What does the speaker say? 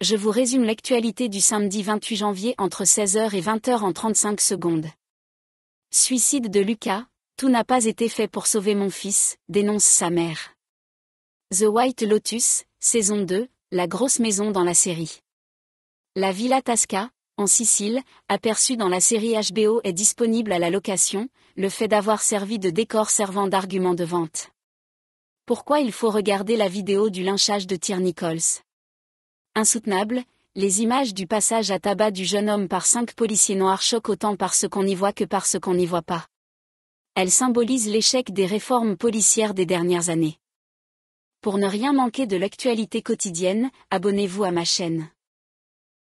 je vous résume l'actualité du samedi 28 janvier entre 16h et 20h en 35 secondes. Suicide de Lucas, tout n'a pas été fait pour sauver mon fils, dénonce sa mère. The White Lotus, saison 2, la grosse maison dans la série. La Villa Tasca, en Sicile, aperçue dans la série HBO est disponible à la location, le fait d'avoir servi de décor servant d'argument de vente. Pourquoi il faut regarder la vidéo du lynchage de Tyr Nichols Insoutenable, les images du passage à tabac du jeune homme par cinq policiers noirs choquent autant par ce qu'on y voit que par ce qu'on n'y voit pas. Elles symbolisent l'échec des réformes policières des dernières années. Pour ne rien manquer de l'actualité quotidienne, abonnez-vous à ma chaîne.